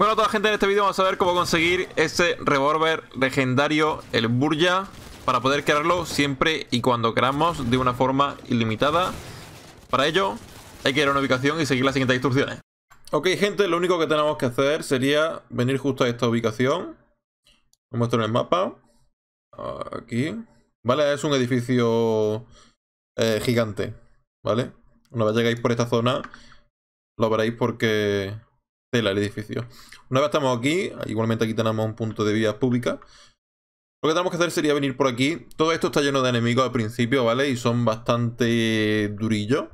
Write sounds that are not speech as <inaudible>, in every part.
Bueno, toda la gente en este vídeo vamos a ver cómo conseguir ese revólver legendario, el Burja, para poder crearlo siempre y cuando queramos de una forma ilimitada. Para ello, hay que ir a una ubicación y seguir las siguientes instrucciones. Ok, gente, lo único que tenemos que hacer sería venir justo a esta ubicación. Os muestro en el mapa. Aquí. Vale, es un edificio eh, gigante. ¿Vale? Una vez llegáis por esta zona, lo veréis porque tela el edificio. Una vez estamos aquí, igualmente aquí tenemos un punto de vía pública. Lo que tenemos que hacer sería venir por aquí. Todo esto está lleno de enemigos al principio, ¿vale? Y son bastante durillos,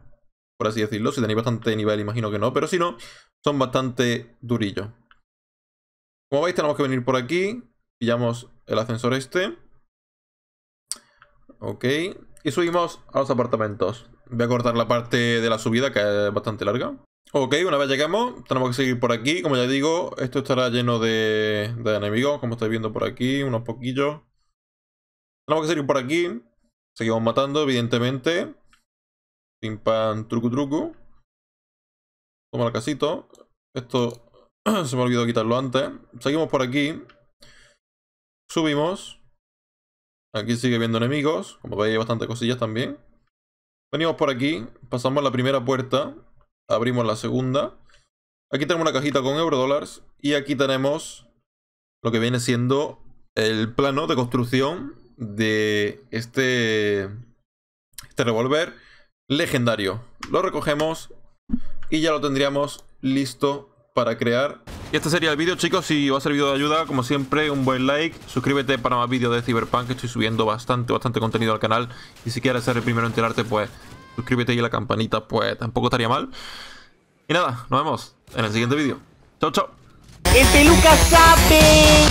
por así decirlo. Si tenéis bastante nivel, imagino que no. Pero si no, son bastante durillos. Como veis, tenemos que venir por aquí. Pillamos el ascensor este. Ok. Y subimos a los apartamentos. Voy a cortar la parte de la subida, que es bastante larga. Ok, una vez llegamos, tenemos que seguir por aquí. Como ya digo, esto estará lleno de, enemigos, como estáis viendo por aquí, unos poquillos. Tenemos que seguir por aquí. Seguimos matando, evidentemente. Pim pam, truco truco. Toma el casito. Esto <clears throat> se me olvidó quitarlo antes. Seguimos por aquí. Subimos. Aquí sigue viendo enemigos. Como veis, hay bastantes cosillas también. Venimos por aquí. Pasamos la primera puerta. Abrimos la segunda. Aquí tenemos una cajita con eurodólares y aquí tenemos lo que viene siendo el plano de construcción de este, este revólver legendario. Lo recogemos y ya lo tendríamos listo para crear. Y este sería el vídeo chicos, si os ha servido de ayuda, como siempre un buen like, suscríbete para más vídeos de Cyberpunk, que estoy subiendo bastante, bastante contenido al canal y si quieres ser el primero en enterarte pues suscríbete y la campanita, pues tampoco estaría mal. Y nada, nos vemos en el siguiente vídeo. Chao, chao. El Lucas